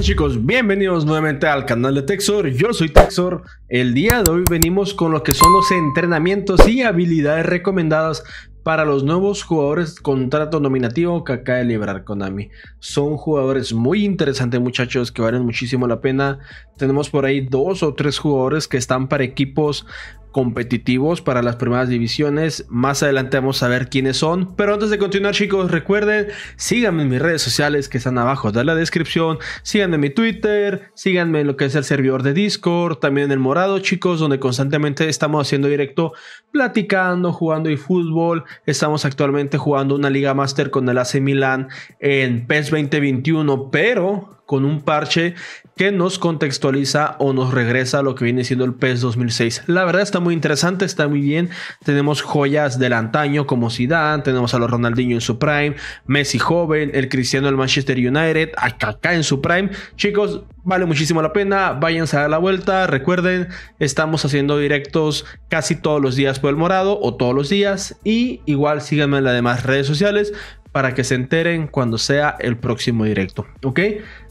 chicos? Bienvenidos nuevamente al canal de Texor, yo soy Texor El día de hoy venimos con lo que son los entrenamientos y habilidades recomendadas para los nuevos jugadores contrato nominativo que acaba de liberar Konami. Son jugadores muy interesantes muchachos que valen muchísimo la pena. Tenemos por ahí dos o tres jugadores que están para equipos competitivos para las primeras divisiones. Más adelante vamos a ver quiénes son. Pero antes de continuar, chicos, recuerden, síganme en mis redes sociales que están abajo de la descripción. Síganme en mi Twitter, síganme en lo que es el servidor de Discord, también en el morado, chicos, donde constantemente estamos haciendo directo, platicando, jugando y fútbol. Estamos actualmente jugando una Liga Master con el AC Milan en PES 2021, pero con un parche que nos contextualiza o nos regresa a lo que viene siendo el PES 2006. La verdad está muy interesante, está muy bien. Tenemos joyas del antaño como Zidane, tenemos a los Ronaldinho en su prime, Messi joven, el Cristiano del Manchester United, acá en su prime. Chicos, vale muchísimo la pena, váyanse a dar la vuelta. Recuerden, estamos haciendo directos casi todos los días por El Morado o todos los días y igual síganme en las demás redes sociales para que se enteren cuando sea el próximo directo. ¿Ok?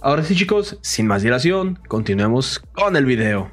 Ahora sí chicos, sin más dilación, continuemos con el video.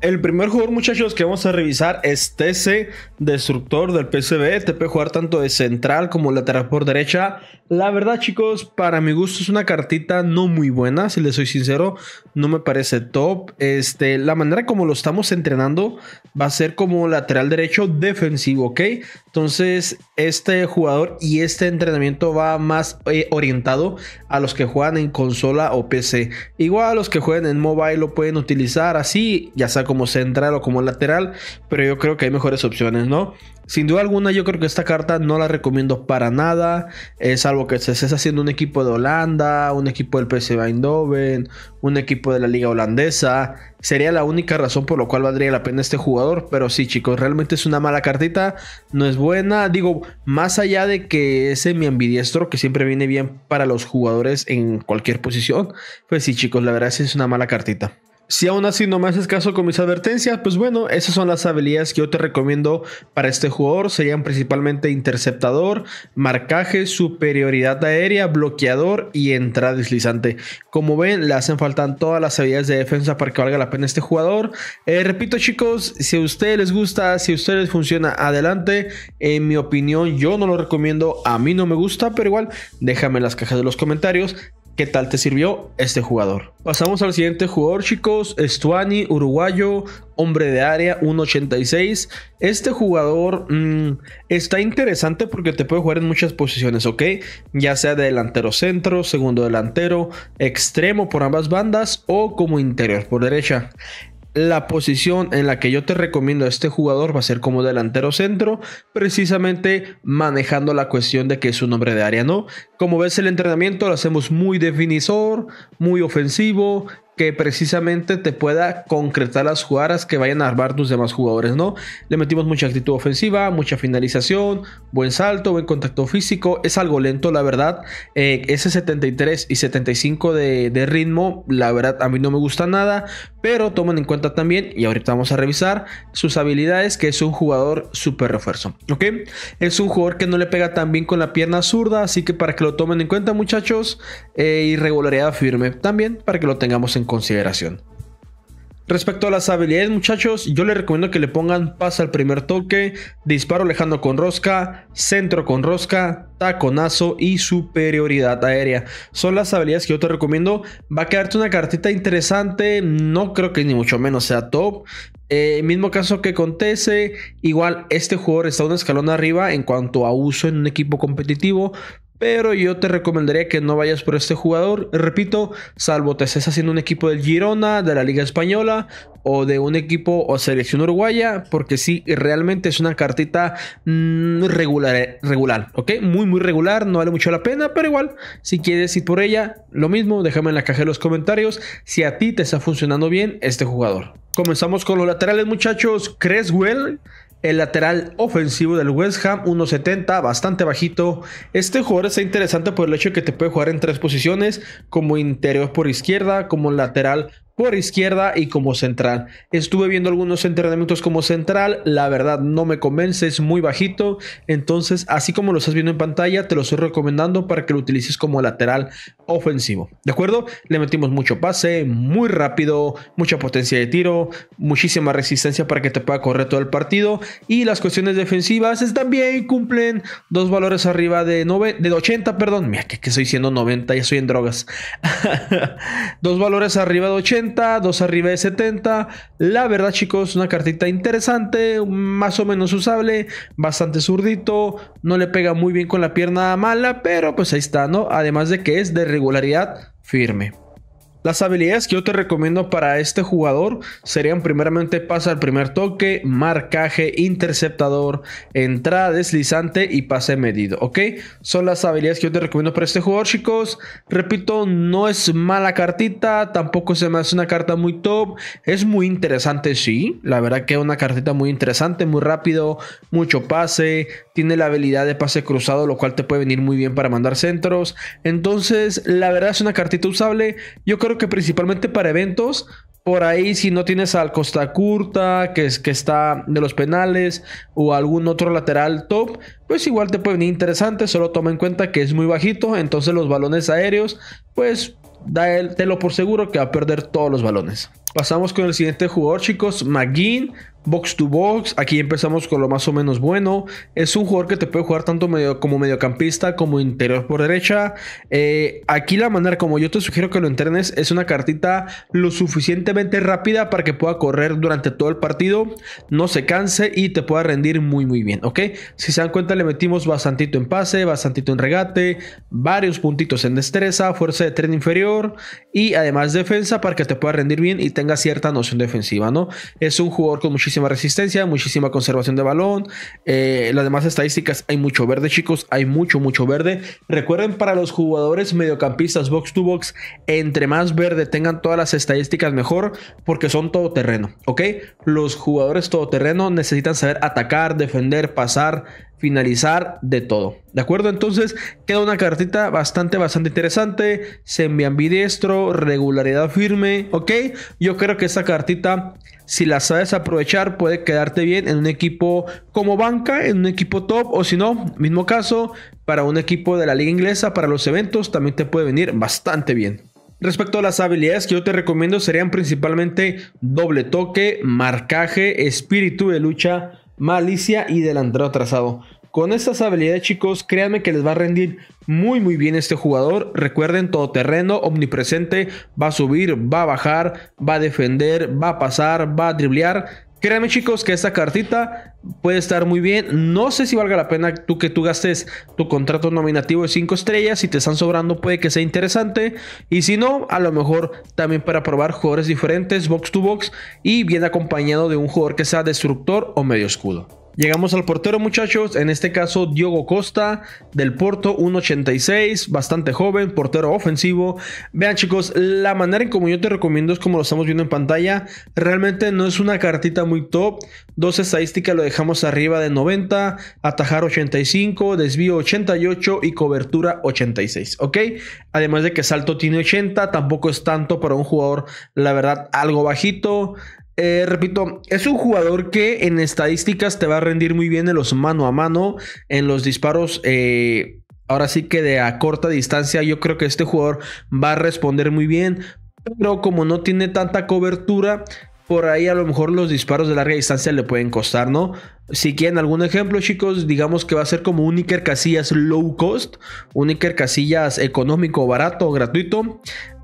El primer jugador, muchachos, que vamos a revisar es TC, destructor del PCB. Te puede jugar tanto de central como lateral por derecha. La verdad, chicos, para mi gusto es una cartita no muy buena, si les soy sincero. No me parece top. Este, la manera como lo estamos entrenando va a ser como lateral derecho defensivo, ¿ok? Entonces, este jugador y este entrenamiento va más eh, orientado a los que juegan en consola o PC. Igual, a los que juegan en mobile lo pueden utilizar así, ya saco como central o como lateral, pero yo creo que hay mejores opciones, ¿no? Sin duda alguna, yo creo que esta carta no la recomiendo para nada, Es eh, salvo que se estés haciendo un equipo de Holanda, un equipo del PSV Eindhoven, un equipo de la liga holandesa. Sería la única razón por la cual valdría la pena este jugador, pero sí, chicos, realmente es una mala cartita, no es buena. Digo, más allá de que ese mi ambidiestro que siempre viene bien para los jugadores en cualquier posición, pues sí, chicos, la verdad es que es una mala cartita. Si aún así no me haces caso con mis advertencias, pues bueno, esas son las habilidades que yo te recomiendo para este jugador. Serían principalmente interceptador, marcaje, superioridad aérea, bloqueador y entrada deslizante. Como ven, le hacen falta todas las habilidades de defensa para que valga la pena este jugador. Eh, repito chicos, si a ustedes les gusta, si a ustedes les funciona, adelante. En mi opinión, yo no lo recomiendo, a mí no me gusta, pero igual déjame en las cajas de los comentarios qué tal te sirvió este jugador. Pasamos al siguiente jugador, chicos. Estuani, uruguayo, hombre de área, 1.86. Este jugador mm, está interesante porque te puede jugar en muchas posiciones, ¿ok? Ya sea de delantero centro, segundo delantero, extremo por ambas bandas o como interior por derecha. La posición en la que yo te recomiendo a este jugador va a ser como delantero centro, precisamente manejando la cuestión de que es un hombre de área, ¿no? Como ves el entrenamiento lo hacemos muy definidor... muy ofensivo, que precisamente te pueda concretar las jugadas que vayan a armar tus demás jugadores, ¿no? Le metimos mucha actitud ofensiva, mucha finalización, buen salto, buen contacto físico. Es algo lento, la verdad. Eh, ese 73 y 75 de ritmo, la verdad, a mí no me gusta nada. Pero tomen en cuenta también, y ahorita vamos a revisar, sus habilidades, que es un jugador super refuerzo. ¿Ok? Es un jugador que no le pega tan bien con la pierna zurda, así que para que lo tomen en cuenta muchachos, eh, irregularidad firme también, para que lo tengamos en consideración. Respecto a las habilidades, muchachos, yo les recomiendo que le pongan pasa al primer toque, disparo lejano con rosca, centro con rosca, taconazo y superioridad aérea. Son las habilidades que yo te recomiendo. Va a quedarte una cartita interesante, no creo que ni mucho menos sea top. Eh, mismo caso que con Tese, igual este jugador está un escalón arriba en cuanto a uso en un equipo competitivo, pero yo te recomendaría que no vayas por este jugador. Repito, salvo te estés haciendo un equipo del Girona, de la Liga Española o de un equipo o selección uruguaya, porque sí, realmente es una cartita mm, regular, regular, ¿ok? Muy, muy regular, no vale mucho la pena, pero igual, si quieres ir por ella, lo mismo, déjame en la caja de los comentarios si a ti te está funcionando bien este jugador. Comenzamos con los laterales, muchachos. Creswell el lateral ofensivo del West Ham, 1.70, bastante bajito. Este jugador está interesante por el hecho de que te puede jugar en tres posiciones, como interior por izquierda, como lateral por izquierda y como central. Estuve viendo algunos entrenamientos como central, la verdad no me convence, es muy bajito, entonces así como lo estás viendo en pantalla, te lo estoy recomendando para que lo utilices como lateral ofensivo. ¿De acuerdo? Le metimos mucho pase, muy rápido, mucha potencia de tiro, muchísima resistencia para que te pueda correr todo el partido y las cuestiones defensivas están bien, cumplen dos valores arriba de, 80, perdón, mira que, que estoy diciendo 90, ya estoy en drogas. dos valores arriba de 80 2 arriba de 70. La verdad, chicos, una cartita interesante, más o menos usable, bastante zurdito, no le pega muy bien con la pierna mala, pero pues ahí está, ¿no? Además de que es de regularidad firme. Las habilidades que yo te recomiendo para este jugador serían primeramente pase al primer toque, marcaje, interceptador, entrada deslizante y pase medido, ¿ok? Son las habilidades que yo te recomiendo para este jugador, chicos. Repito, no es mala cartita, tampoco se me hace una carta muy top. Es muy interesante, sí. La verdad que es una cartita muy interesante, muy rápido, mucho pase. Tiene la habilidad de pase cruzado, lo cual te puede venir muy bien para mandar centros. Entonces, la verdad es una cartita usable. Yo creo que principalmente para eventos, por ahí si no tienes al Costa Curta, que, es, que está de los penales, o algún otro lateral top, pues igual te puede venir interesante, solo toma en cuenta que es muy bajito, entonces los balones aéreos, pues da, el telo por seguro que va a perder todos los balones. Pasamos con el siguiente jugador, chicos, McGinn, Box to box, aquí empezamos con lo más o menos bueno. Es un jugador que te puede jugar tanto medio, como mediocampista como interior por derecha. Eh, aquí la manera como yo te sugiero que lo entrenes es una cartita lo suficientemente rápida para que pueda correr durante todo el partido, no se canse y te pueda rendir muy muy bien, ¿ok? Si se dan cuenta le metimos bastantito en pase, bastantito en regate, varios puntitos en destreza, fuerza de tren inferior y además defensa para que te pueda rendir bien y tenga cierta noción defensiva, ¿no? Es un jugador con muchísima resistencia, muchísima conservación de balón. Eh, las demás estadísticas, hay mucho verde, chicos, hay mucho, mucho verde. Recuerden, para los jugadores mediocampistas box to box, entre más verde tengan todas las estadísticas, mejor, porque son todoterreno, ¿ok? Los jugadores todoterreno necesitan saber atacar, defender, pasar, finalizar de todo. ¿De acuerdo? Entonces queda una cartita bastante, bastante interesante. Semi ambidiestro, regularidad firme. ¿Ok? Yo creo que esta cartita si las sabes aprovechar, puede quedarte bien en un equipo como banca, en un equipo top, o si no, mismo caso, para un equipo de la liga inglesa, para los eventos, también te puede venir bastante bien. Respecto a las habilidades que yo te recomiendo serían principalmente doble toque, marcaje, espíritu de lucha, malicia y delantero atrasado. Con estas habilidades, chicos, créanme que les va a rendir muy, muy bien este jugador. Recuerden, todo terreno, omnipresente, va a subir, va a bajar, va a defender, va a pasar, va a driblear. Créanme chicos que esta cartita puede estar muy bien. No sé si valga la pena tú que tú gastes tu contrato nominativo de 5 estrellas. Si te están sobrando puede que sea interesante. Y si no, a lo mejor también para probar jugadores diferentes, box to box. Y bien acompañado de un jugador que sea destructor o medio escudo. Llegamos al portero, muchachos. En este caso, Diogo Costa del Porto, 1.86, bastante joven, portero ofensivo. Vean, chicos, la manera en como yo te recomiendo es como lo estamos viendo en pantalla. Realmente no es una cartita muy top. Dos estadísticas lo dejamos arriba de 90, atajar 85, desvío 88 y cobertura 86, ¿ok? Además de que salto tiene 80, tampoco es tanto para un jugador, la verdad, algo bajito. Eh, repito, es un jugador que en estadísticas te va a rendir muy bien en los mano a mano, en los disparos. Eh, ahora sí que de a corta distancia, yo creo que este jugador va a responder muy bien. Pero como no tiene tanta cobertura, por ahí a lo mejor los disparos de larga distancia le pueden costar, ¿no? Si quieren algún ejemplo, chicos, digamos que va a ser como un Iker Casillas low cost, un Iker Casillas económico, barato, gratuito.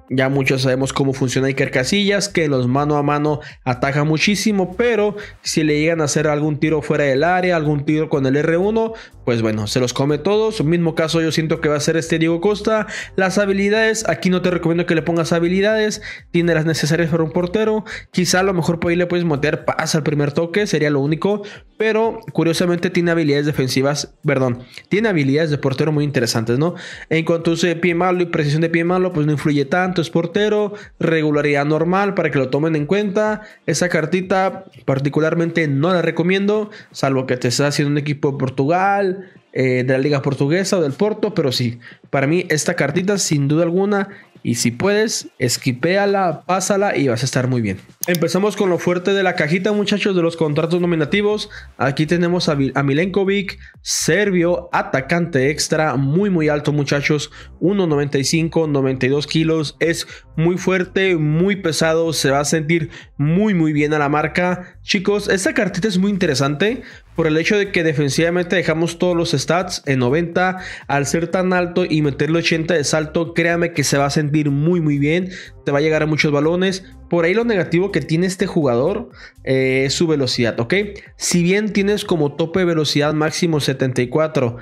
Ya muchos sabemos cómo funciona Iker Casillas, que los mano a mano ataca muchísimo, pero si le llegan a hacer algún tiro fuera del área, algún tiro con el R1, pues bueno, se los come todos. Mismo caso yo siento que va a ser este Diego Costa. Las habilidades, aquí no te recomiendo que le pongas habilidades, tiene las necesarias para un portero. Quizá a lo mejor por ahí le puedes meter paz al primer toque, sería lo único, pero curiosamente tiene habilidades defensivas, perdón, tiene habilidades de portero muy interesantes, ¿no? En cuanto a use pie malo y precisión de pie malo, pues no influye tanto es portero, regularidad normal para que lo tomen en cuenta. Esa cartita particularmente no la recomiendo, salvo que te estés haciendo un equipo de Portugal, eh, de la Liga Portuguesa o del Porto, pero sí, para mí esta cartita sin duda alguna y si puedes, esquipéala, pásala y vas a estar muy bien. Empezamos con lo fuerte de la cajita, muchachos, de los contratos nominativos. Aquí tenemos a, Milenkovic, serbio, atacante extra, muy, muy alto, muchachos. 1,95, 92 kilos. Es muy fuerte, muy pesado. Se va a sentir muy, muy bien a la marca. Chicos, esta cartita es muy interesante por el hecho de que defensivamente dejamos todos los stats en 90, al ser tan alto y meterle 80 de salto, créame que se va a sentir muy muy bien, te va a llegar a muchos balones. Por ahí lo negativo que tiene este jugador eh, es su velocidad, ¿ok? Si bien tienes como tope de velocidad máximo 74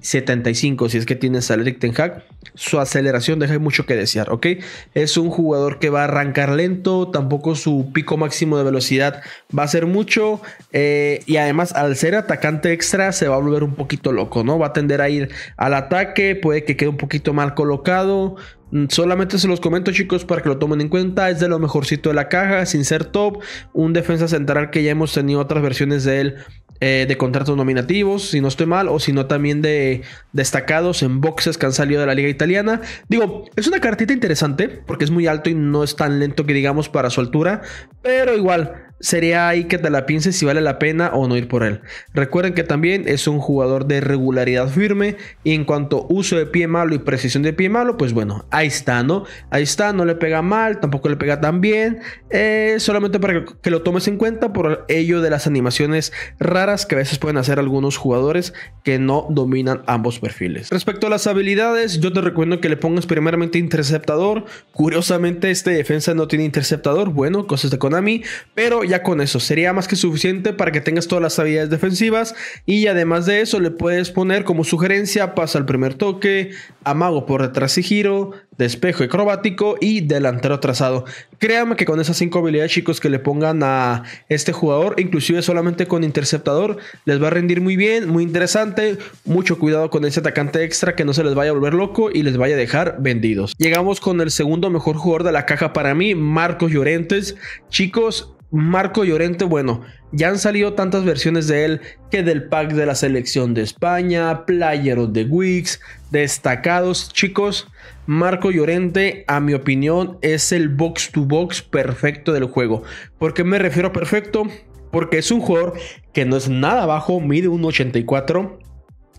75 si es que tienes al Eric Ten Hag. Su aceleración deja mucho que desear, ¿ok? Es un jugador que va a arrancar lento, tampoco su pico máximo de velocidad va a ser mucho eh, y además al ser atacante extra se va a volver un poquito loco, ¿no? Va a tender a ir al ataque, puede que quede un poquito mal colocado, mm, Solamente se los comento chicos para que lo tomen en cuenta. Es de lo mejorcito de la caja, sin ser top. Un defensa central que ya hemos tenido otras versiones de él eh, de contratos nominativos, si no estoy mal, o si no también de destacados en boxes que han salido de la liga italiana. Digo, es una cartita interesante porque es muy alto y no es tan lento que digamos para su altura, pero igual Sería ahí que te la pienses si vale la pena o no ir por él. Recuerden que también es un jugador de regularidad firme y en cuanto uso de pie malo y precisión de pie malo, pues bueno, ahí está, ¿no? Ahí está, no le pega mal, tampoco le pega tan bien. Eh, solamente para que lo tomes en cuenta por ello de las animaciones raras que a veces pueden hacer algunos jugadores que no dominan ambos perfiles. Respecto a las habilidades, yo te recomiendo que le pongas primeramente interceptador. Curiosamente, este defensa no tiene interceptador, bueno, cosas de Konami, pero ya con eso sería más que suficiente para que tengas todas las habilidades defensivas. Y además de eso, le puedes poner como sugerencia: pasa al primer toque, amago por detrás y giro, despejo acrobático y delantero trazado. Créame que con esas cinco habilidades, chicos, que le pongan a este jugador, inclusive solamente con interceptador, les va a rendir muy bien, muy interesante. Mucho cuidado con ese atacante extra que no se les vaya a volver loco y les vaya a dejar vendidos. Llegamos con el segundo mejor jugador de la caja para mí, Marcos Llorentes. Chicos, Marco Llorente, bueno, ya han salido tantas versiones de él que del pack de la selección de España, Player of the Wix, destacados, chicos. Marco Llorente, a mi opinión, es el box to box perfecto del juego. ¿Por qué me refiero a perfecto? Porque es un jugador que no es nada bajo, mide 1.84.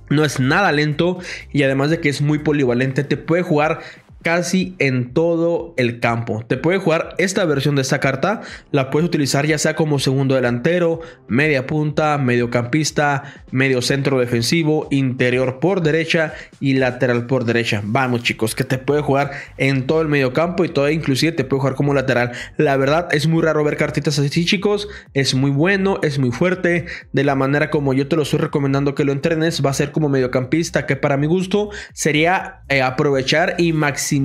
No es nada lento y además de que es muy polivalente, te puede jugar casi en todo el campo. Te puede jugar esta versión de esta carta, la puedes utilizar ya sea como segundo delantero, media punta, mediocampista, medio centro defensivo, interior por derecha y lateral por derecha. Vamos chicos, que te puede jugar en todo el medio campo y todavía inclusive te puede jugar como lateral. La verdad es muy raro ver cartitas así chicos, es muy bueno, es muy fuerte, de la manera como yo te lo estoy recomendando que lo entrenes, va a ser como mediocampista que para mi gusto sería eh, aprovechar y maximizar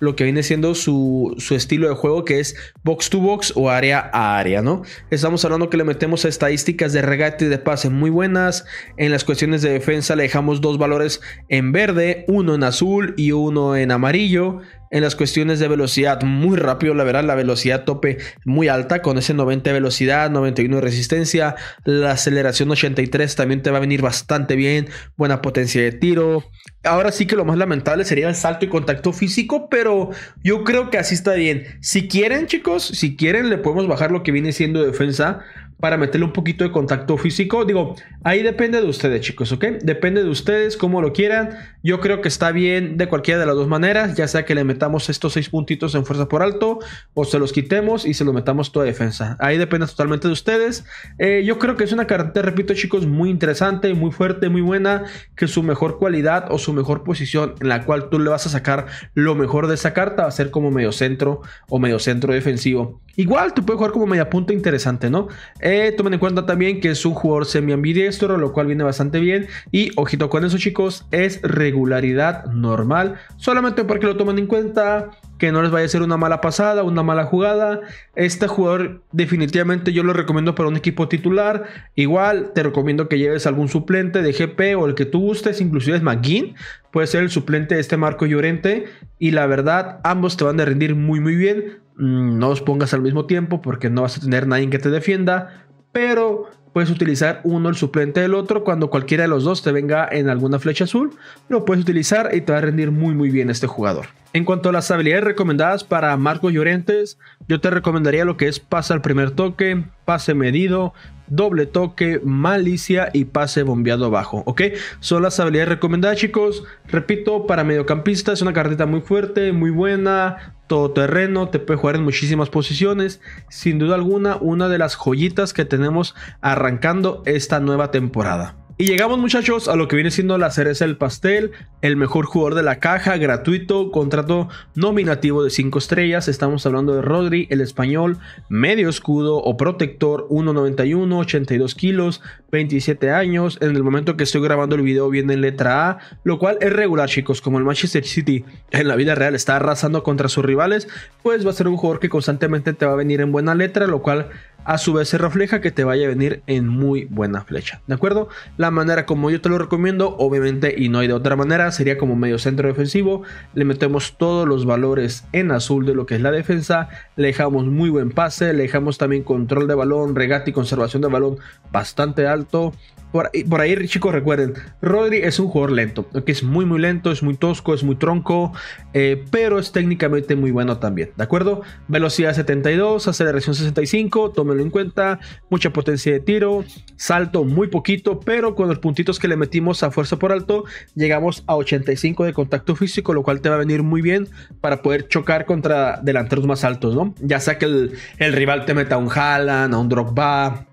lo que viene siendo su, estilo de juego, que es box to box o área a área, ¿no? Estamos hablando que le metemos estadísticas de regate y de pase muy buenas. En las cuestiones de defensa le dejamos dos valores en verde, uno en azul y uno en amarillo en las cuestiones de velocidad. Muy rápido, la verdad, la velocidad tope muy alta, con ese 90 de velocidad, 91 de resistencia, la aceleración 83 también te va a venir bastante bien, buena potencia de tiro. Ahora sí que lo más lamentable sería el salto y contacto físico, pero yo creo que así está bien. Si quieren, chicos, si quieren, le podemos bajar lo que viene siendo defensa para meterle un poquito de contacto físico. Digo, ahí depende de ustedes, chicos, ¿ok? Depende de ustedes, como lo quieran. Yo creo que está bien de cualquiera de las dos maneras, ya sea que le metamos estos seis puntitos en fuerza por alto o se los quitemos y se los metamos toda defensa. Ahí depende totalmente de ustedes. Eh, yo creo que es una carta, repito, chicos, muy interesante, muy fuerte, muy buena, que su mejor cualidad o su mejor posición en la cual tú le vas a sacar lo mejor de esa carta va a ser como medio centro o medio centro defensivo. Igual te puede jugar como punta interesante, ¿no? Eh, tomen en cuenta también que es un jugador semi-ambidiestro, lo cual viene bastante bien. Y ojito con eso, chicos, es regularidad normal. Solamente porque lo tomen en cuenta que no les vaya a ser una mala pasada, una mala jugada. Este jugador definitivamente yo lo recomiendo para un equipo titular. Igual te recomiendo que lleves algún suplente de GP o el que tú gustes, inclusive es McGinn, puede ser el suplente de este Marco Llorente. Y la verdad, ambos te van a rendir muy muy bien. Mm, no los pongas al mismo tiempo porque no vas a tener nadie que te defienda. Pero Puedes utilizar uno el suplente del otro cuando cualquiera de los dos te venga en alguna flecha azul, lo puedes utilizar y te va a rendir muy muy bien este jugador. En cuanto a las habilidades recomendadas para Marcos Llorentes, yo te recomendaría lo que es pase al primer toque, pase medido, doble toque, malicia y pase bombeado abajo ¿ok? Son las habilidades recomendadas, chicos. Repito, para mediocampista es una cartita muy fuerte, muy buena, terreno, te puede jugar en muchísimas posiciones. Sin duda alguna, una de las joyitas que tenemos arrancando esta nueva temporada. Y llegamos muchachos a lo que viene siendo la cereza del pastel, el mejor jugador de la caja, gratuito, contrato nominativo de 5 estrellas, estamos hablando de Rodri, el español, medio escudo o protector, 1,91, 82 kilos, 27 años, en el momento que estoy grabando el video viene en letra A, lo cual es regular chicos, como el Manchester City en la vida real está arrasando contra sus rivales, pues va a ser un jugador que constantemente te va a venir en buena letra, lo cual a su vez se refleja que te vaya a venir en muy buena flecha, ¿de acuerdo? La manera como yo te lo recomiendo, obviamente y no hay de otra manera, sería como medio centro defensivo, le metemos todos los valores en azul de lo que es la defensa, le dejamos muy buen pase, le dejamos también control de balón, regate y conservación de balón bastante alto, por ahí, por, ahí, chicos, recuerden, Rodri es un jugador lento, que es muy, muy lento, es muy tosco, es muy tronco, eh, pero es técnicamente muy bueno también, ¿de acuerdo? Velocidad 72, aceleración 65, tomen en cuenta. Mucha potencia de tiro, salto muy poquito, pero con los puntitos que le metimos a fuerza por alto, llegamos a 85 de contacto físico, lo cual te va a venir muy bien para poder chocar contra delanteros más altos, ¿no? Ya sea que el, rival te meta a un Haaland, a un Drogba,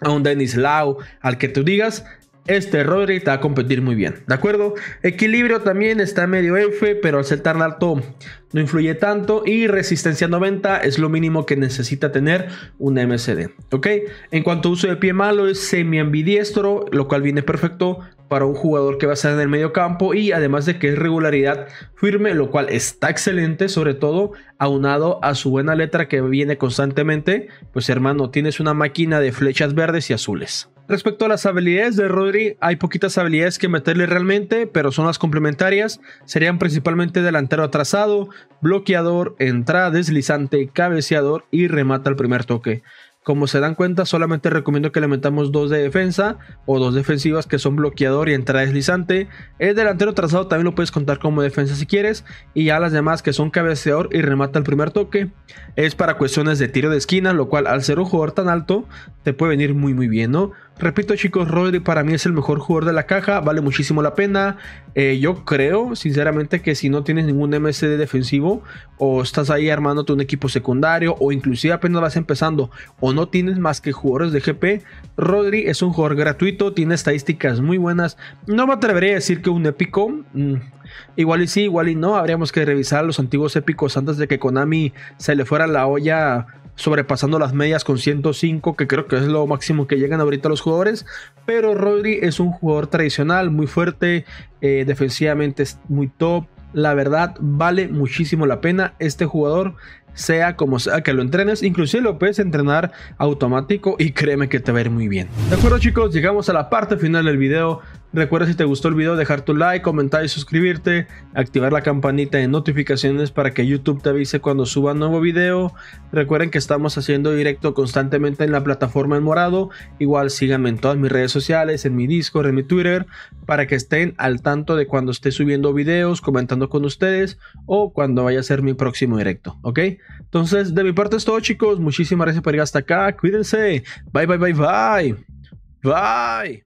a un Denis Lau, al que tú digas, este Rodri te va a competir muy bien, ¿de acuerdo? Equilibrio también está medio F, pero al ser tan alto no influye tanto y resistencia 90 es lo mínimo que necesita tener un MCD, ¿ok? En cuanto a uso de pie malo es semi ambidiestro, lo cual viene perfecto para un jugador que va a estar en el medio campo y además de que es regularidad firme, lo cual está excelente, sobre todo aunado a su buena letra que viene constantemente, pues hermano, tienes una máquina de flechas verdes y azules. Respecto a las habilidades de Rodri, hay poquitas habilidades que meterle realmente, pero son las complementarias. Serían principalmente delantero atrasado, bloqueador, entrada deslizante, cabeceador y remata al primer toque. Como se dan cuenta, solamente recomiendo que le metamos dos de defensa o dos defensivas que son bloqueador y entrada deslizante. El delantero trazado también lo puedes contar como defensa si quieres. Y ya las demás que son cabeceador y remata al primer toque. Es para cuestiones de tiro de esquina, lo cual al ser un jugador tan alto te puede venir muy muy bien, ¿no? Repito chicos, Rodri para mí es el mejor jugador de la caja, vale muchísimo la pena. Eh, yo creo sinceramente que si no tienes ningún MSD defensivo o estás ahí armándote un equipo secundario o inclusive apenas vas empezando o no tienes más que jugadores de GP, Rodri es un jugador gratuito, tiene estadísticas muy buenas. No me atrevería a decir que un épico, mm, igual y sí, igual y no, habríamos que revisar los antiguos épicos antes de que Konami se le fuera la olla sobrepasando las medias con 105, que creo que es lo máximo que llegan ahorita los jugadores. Pero Rodri es un jugador tradicional, muy fuerte, eh, defensivamente es muy top. La verdad, vale muchísimo la pena este jugador, sea como sea que lo entrenes. Inclusive lo puedes entrenar automático y créeme que te va a ir muy bien. De acuerdo chicos, llegamos a la parte final del video. Recuerda si te gustó el video dejar tu like, comentar y suscribirte, activar la campanita de notificaciones para que YouTube te avise cuando suba nuevo video. Recuerden que estamos haciendo directo constantemente en la plataforma en morado. Igual síganme en todas mis redes sociales, en mi Discord, en mi Twitter, para que estén al tanto de cuando esté subiendo videos, comentando con ustedes o cuando vaya a ser mi próximo directo, ¿ok? Entonces, de mi parte es todo chicos. Muchísimas gracias por llegar hasta acá. Cuídense. Bye, bye, bye, bye. Bye.